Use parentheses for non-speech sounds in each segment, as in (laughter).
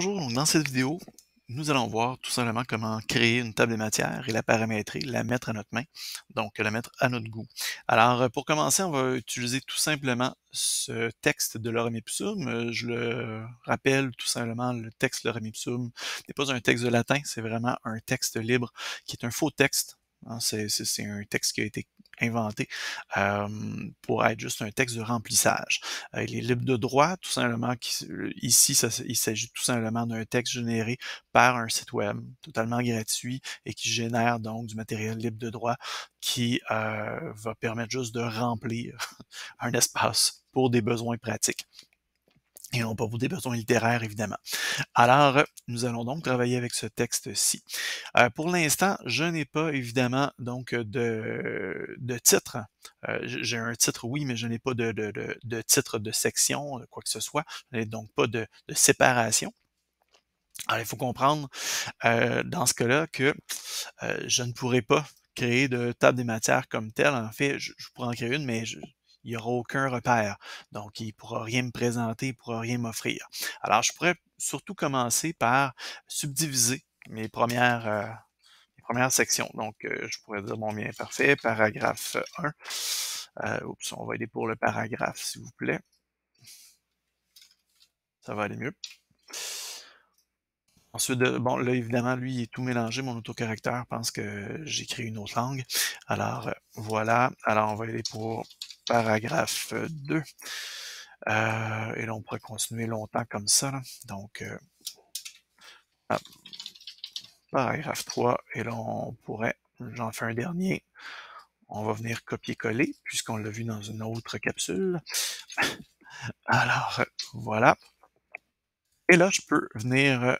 bonjour, dans cette vidéo, nous allons voir tout simplement comment créer une table de matière et la paramétrer, la mettre à notre main, donc la mettre à notre goût. Alors, pour commencer, on va utiliser tout simplement ce texte de Lorem Ipsum. Euh, je le rappelle tout simplement, le texte Lorem Ipsum n'est pas un texte de latin, c'est vraiment un texte libre qui est un faux texte. Hein, c'est un texte qui a été inventé pour être juste un texte de remplissage. il est libre de droit, tout simplement. Ici, il s'agit tout simplement d'un texte généré par un site web totalement gratuit et qui génère donc du matériel libre de droit qui va permettre juste de remplir (laughs) un espace pour des besoins pratiques et non pas pour des besoins littéraires, évidemment. Alors, euh, nous allons donc travailler avec ce texte-ci. Euh, pour l'instant, je n'ai pas, évidemment, donc, euh, de, de titre. J'ai un titre, oui, mais je n'ai pas de, de, de, titre de section, quoi que ce soit. Je n'ai donc pas de, séparation. Alors, il faut comprendre, dans ce cas-là, que je ne pourrais pas créer de table des matières comme telle. En fait, je, je pourrais en créer une, mais je, il n'y aura aucun repère. Donc, il ne pourra rien me présenter, il ne pourra rien m'offrir. Alors, je pourrais surtout commencer par subdiviser mes premières, euh, premières sections. Donc, euh, je pourrais dire mon bien parfait, paragraphe 1. Euh, oups, on va aller pour le paragraphe, s'il vous plaît. Ça va aller mieux. Ensuite, bon, là, évidemment, lui, il est tout mélangé. Mon autocorrecteur pense que j'écris une autre langue. Alors, voilà. Alors, on va aller pour paragraphe 2. Euh, euh, et là, on pourrait continuer longtemps comme ça. Donc, euh, ah, paragraphe 3, et là, on pourrait, j'en fais un dernier. On va venir copier-coller, puisqu'on l'a vu dans une autre capsule. Alors, voilà. Et là, je peux venir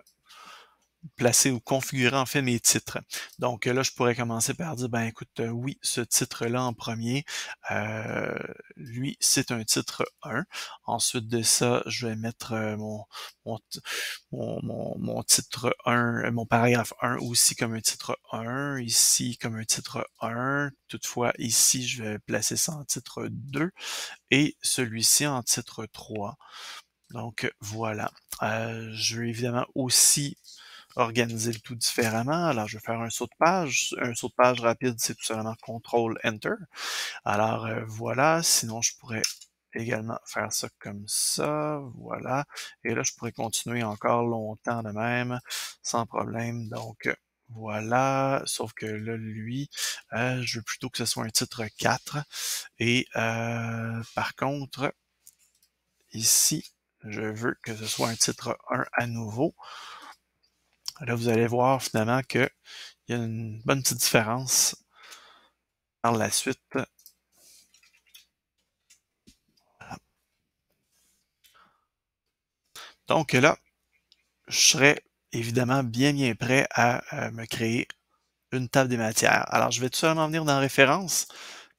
placer ou configurer en fait mes titres. Donc euh, là, je pourrais commencer par dire, ben écoute, euh, oui, ce titre-là en premier, euh, lui, c'est un titre 1. Ensuite de ça, je vais mettre euh, mon, mon, mon, mon, titre 1, mon paragraphe 1 aussi comme un titre 1, ici comme un titre 1. Toutefois, ici, je vais placer ça en titre 2 et celui-ci en titre 3. Donc voilà. Euh, je vais évidemment aussi organiser le tout différemment. Alors, je vais faire un saut de page. Un saut de page rapide, c'est tout simplement CTRL Enter. Alors, euh, voilà. Sinon, je pourrais également faire ça comme ça. Voilà. Et là, je pourrais continuer encore longtemps de même, sans problème. Donc, euh, voilà, sauf que là, lui, euh, je veux plutôt que ce soit un titre 4. Et par contre, ici, je veux que ce soit un titre 1 à nouveau. Là, vous allez voir finalement qu'il y a une bonne petite différence par la suite. Donc là, je serai évidemment bien bien prêt à euh, me créer une table des matières. Alors, je vais tout simplement venir dans référence,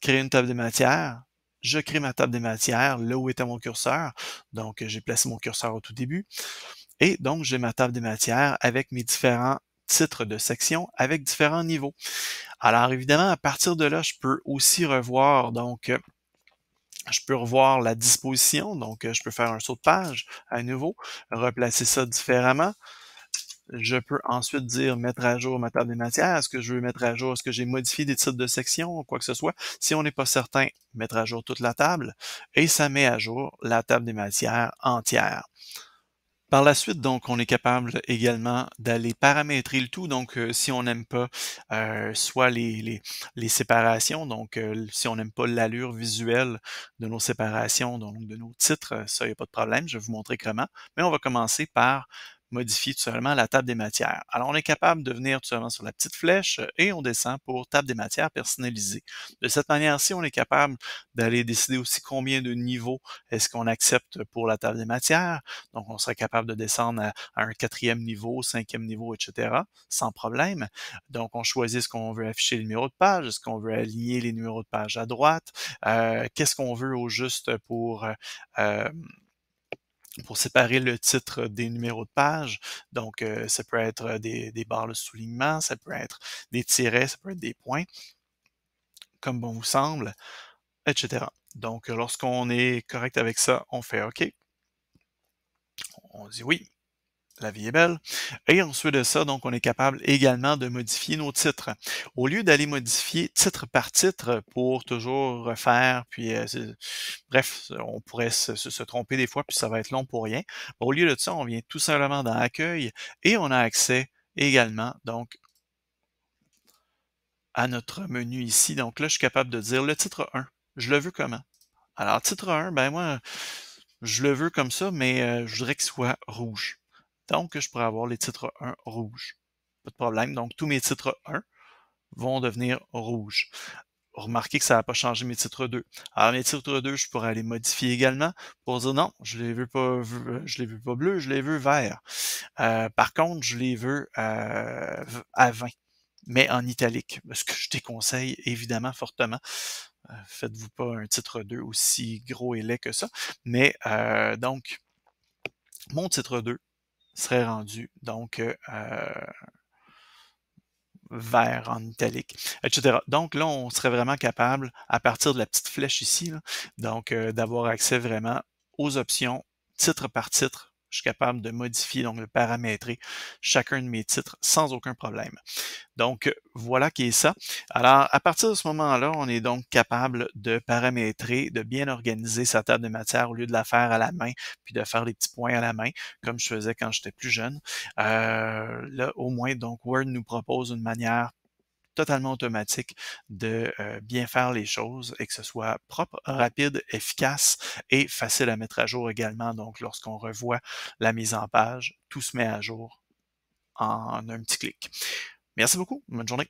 créer une table des matières. Je crée ma table des matières là où était mon curseur. Donc, j'ai placé mon curseur au tout début. Et donc, j'ai ma table des matières avec mes différents titres de section avec différents niveaux. Alors évidemment, à partir de là, je peux aussi revoir donc euh, je peux revoir la disposition, donc euh, je peux faire un saut de page à nouveau, replacer ça différemment. Je peux ensuite dire mettre à jour ma table des matières. Est-ce que je veux mettre à jour? Est-ce que j'ai modifié des titres de section ou quoi que ce soit? Si on n'est pas certain, mettre à jour toute la table et ça met à jour la table des matières entière. Par la suite, donc, on est capable également d'aller paramétrer le tout. Donc, euh, si on n'aime pas euh, soit les, les, séparations, donc euh, si on n'aime pas l'allure visuelle de nos séparations, donc de nos titres, ça, il n'y a pas de problème. Je vais vous montrer comment. Mais on va commencer par modifier tout simplement la table des matières. Alors, on est capable de venir tout simplement sur la petite flèche euh, et on descend pour table des matières personnalisée. De cette manière-ci, on est capable d'aller décider aussi combien de niveaux est-ce qu'on accepte pour la table des matières. Donc, on serait capable de descendre à, un quatrième niveau, cinquième niveau, etc., sans problème. Donc, on choisit ce qu'on veut afficher le numéro de page, ce qu'on veut aligner les numéros de page à droite, euh, qu'est-ce qu'on veut au juste pour... Euh, pour séparer le titre des numéros de page. Donc, euh, ça peut être euh, des, des barres de soulignement, ça peut être des tirets, ça peut être des points, comme bon vous semble, etc. Donc, euh, lorsqu'on est correct avec ça, on fait OK. On dit oui la vie est belle. Et ensuite de ça, donc, on est capable également de modifier nos titres. Au lieu d'aller modifier titre par titre pour toujours refaire, puis euh, bref, on pourrait se, tromper des fois, puis ça va être long pour rien. Bah, au lieu de ça, on vient tout simplement dans Accueil et on a accès également, donc, à notre menu ici. Donc là, je suis capable de dire le titre 1. Je le veux comment? Alors, titre 1, ben moi, je le veux comme ça, mais euh, je voudrais qu'il soit rouge. Donc, je pourrais avoir les titres 1 rouges. Pas de problème. Donc, tous mes titres 1 vont devenir rouges. Remarquez que ça n'a pas changé mes titres 2. Alors, mes titres 2, je pourrais les modifier également pour dire non, je les veux pas, je les veux pas bleus, je les veux verts. Euh, par contre, je les veux euh, à 20, mais en italique, ce que je déconseille évidemment fortement euh, faites-vous pas un titre 2 aussi gros et laid que ça. Mais donc, mon titre 2 serait rendu donc euh, vert en italique, etc. Donc là, on serait vraiment capable, à partir de la petite flèche ici, donc euh, d'avoir accès vraiment aux options titre par titre je suis capable de modifier, donc de paramétrer chacun de mes titres sans aucun problème. Donc euh, voilà qui est ça. Alors à partir de ce moment-là, on est donc capable de paramétrer, de bien organiser sa table de matière au lieu de la faire à la main, puis de faire les petits points à la main, comme je faisais quand j'étais plus jeune. Euh, là, au moins, donc Word nous propose une manière totalement automatique de bien faire les choses et que ce soit propre, ah. rapide, efficace et facile à mettre à jour également. Donc, lorsqu'on revoit la mise en page, tout se met à jour en un petit clic. Merci beaucoup. Bonne journée.